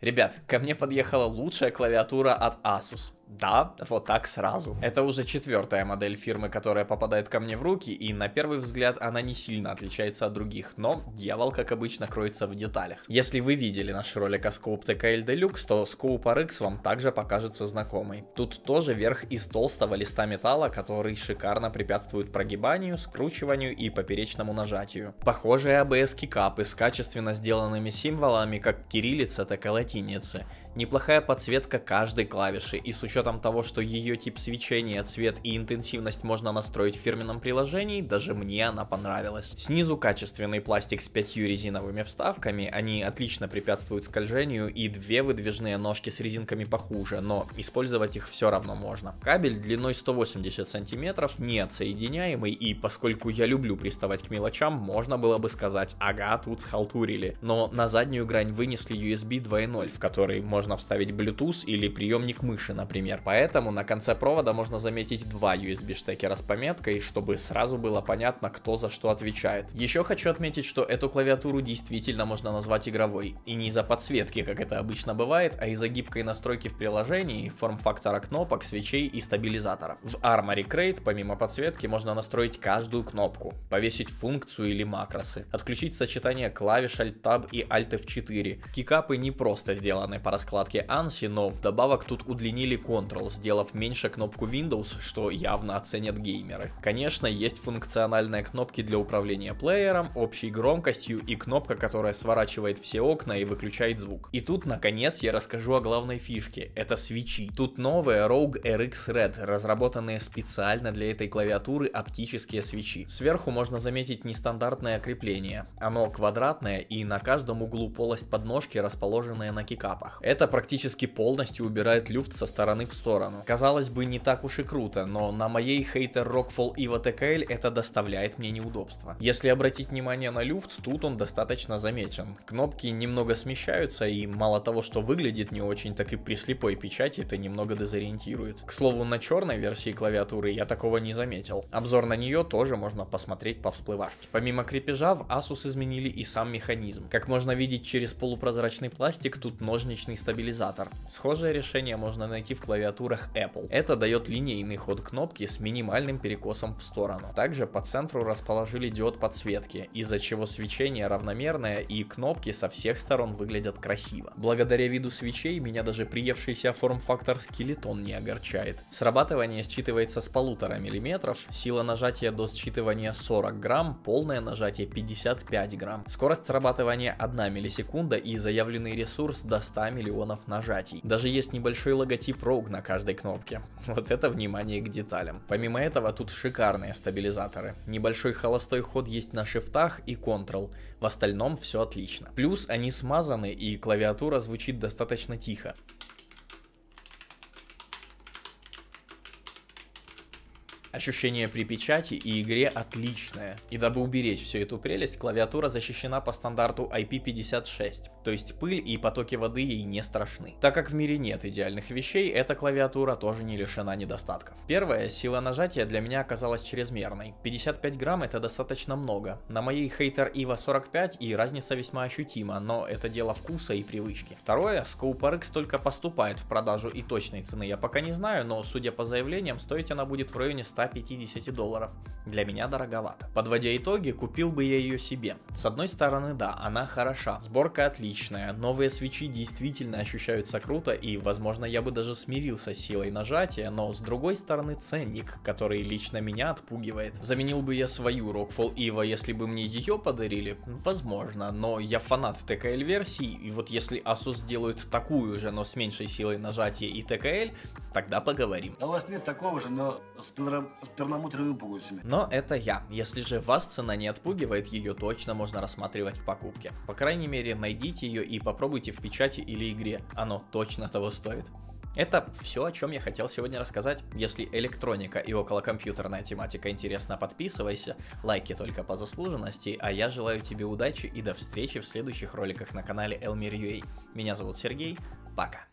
Ребят, ко мне подъехала лучшая клавиатура от Asus. Да, вот так сразу. Это уже четвертая модель фирмы, которая попадает ко мне в руки, и на первый взгляд она не сильно отличается от других, но дьявол, как обычно, кроется в деталях. Если вы видели наш ролик о Scope TKL Deluxe, то Scope RX вам также покажется знакомой. Тут тоже верх из толстого листа металла, который шикарно препятствует прогибанию, скручиванию и поперечному нажатию. Похожие ABS-кикапы а с качественно сделанными символами, как кириллица, так и гильотиницы, неплохая подсветка каждой клавиши, и с учетом того, что ее тип свечения, цвет и интенсивность можно настроить в фирменном приложении, даже мне она понравилась. Снизу качественный пластик с пятью резиновыми вставками, они отлично препятствуют скольжению, и две выдвижные ножки с резинками похуже, но использовать их все равно можно. Кабель длиной 180 сантиметров, не отсоединяемый, и поскольку я люблю приставать к мелочам, можно было бы сказать, ага, тут схалтурили, но на заднюю грань вынесли USB 2.0, 2.0, в который можно вставить Bluetooth или приемник мыши, например. Поэтому на конце провода можно заметить два USB штекера с пометкой, чтобы сразу было понятно, кто за что отвечает. Еще хочу отметить, что эту клавиатуру действительно можно назвать игровой. И не из-за подсветки, как это обычно бывает, а из-за гибкой настройки в приложении, форм-фактора кнопок, свечей и стабилизаторов. В Armory Crate помимо подсветки можно настроить каждую кнопку, повесить функцию или макросы, отключить сочетание клавиш Alt-Tab и Alt F4. Кикапы не просто просто сделаны по раскладке ANSI, но вдобавок тут удлинили Ctrl, сделав меньше кнопку Windows, что явно оценят геймеры. Конечно, есть функциональные кнопки для управления плеером, общей громкостью и кнопка, которая сворачивает все окна и выключает звук. И тут, наконец, я расскажу о главной фишке — это свечи. Тут новые Rogue RX Red, разработанные специально для этой клавиатуры оптические свечи. Сверху можно заметить нестандартное крепление. Оно квадратное и на каждом углу полость подножки расположенная на на кикапах. Это практически полностью убирает люфт со стороны в сторону. Казалось бы, не так уж и круто, но на моей хейтер Rockfall Evo TKL это доставляет мне неудобства. Если обратить внимание на люфт, тут он достаточно замечен. Кнопки немного смещаются и мало того, что выглядит не очень, так и при слепой печати это немного дезориентирует. К слову, на черной версии клавиатуры я такого не заметил. Обзор на нее тоже можно посмотреть по всплывашке. Помимо крепежа в Asus изменили и сам механизм. Как можно видеть через полупрозрачный пластик, тут тут ножничный стабилизатор. Схожее решение можно найти в клавиатурах Apple. Это дает линейный ход кнопки с минимальным перекосом в сторону. Также по центру расположили диод подсветки, из-за чего свечение равномерное и кнопки со всех сторон выглядят красиво. Благодаря виду свечей меня даже приевшийся форм-фактор скелетон не огорчает. Срабатывание считывается с полутора миллиметров, сила нажатия до считывания 40 грамм, полное нажатие 55 грамм. Скорость срабатывания 1 миллисекунда и заявленный ресурс ресурс до 100 миллионов нажатий. Даже есть небольшой логотип Rogue на каждой кнопке. Вот это внимание к деталям. Помимо этого, тут шикарные стабилизаторы. Небольшой холостой ход есть на шифтах и Ctrl. В остальном все отлично. Плюс они смазаны и клавиатура звучит достаточно тихо. Ощущение при печати и игре отличное. И дабы уберечь всю эту прелесть, клавиатура защищена по стандарту IP56, то есть пыль и потоки воды ей не страшны. Так как в мире нет идеальных вещей, эта клавиатура тоже не лишена недостатков. Первое, сила нажатия для меня оказалась чрезмерной. 55 грамм это достаточно много. На моей Hater Ива 45 и разница весьма ощутима, но это дело вкуса и привычки. Второе, Scope RX только поступает в продажу и точной цены я пока не знаю, но судя по заявлениям, стоить она будет в районе 100 150 долларов. Для меня дороговато. Подводя итоги, купил бы я ее себе. С одной стороны, да, она хороша, сборка отличная, новые свечи действительно ощущаются круто и, возможно, я бы даже смирился с силой нажатия, но с другой стороны ценник, который лично меня отпугивает. Заменил бы я свою Rockfall Ива, если бы мне ее подарили? Возможно, но я фанат TKL версии, и вот если Asus сделают такую же, но с меньшей силой нажатия и TKL, тогда поговорим. А у вас нет такого же, но с, перламутровыми пуговицами. Но это я. Если же вас цена не отпугивает, ее точно можно рассматривать к покупке. По крайней мере, найдите ее и попробуйте в печати или игре. Оно точно того стоит. Это все, о чем я хотел сегодня рассказать. Если электроника и околокомпьютерная тематика интересна, подписывайся. Лайки только по заслуженности, а я желаю тебе удачи и до встречи в следующих роликах на канале Elmir.ua. Меня зовут Сергей, пока.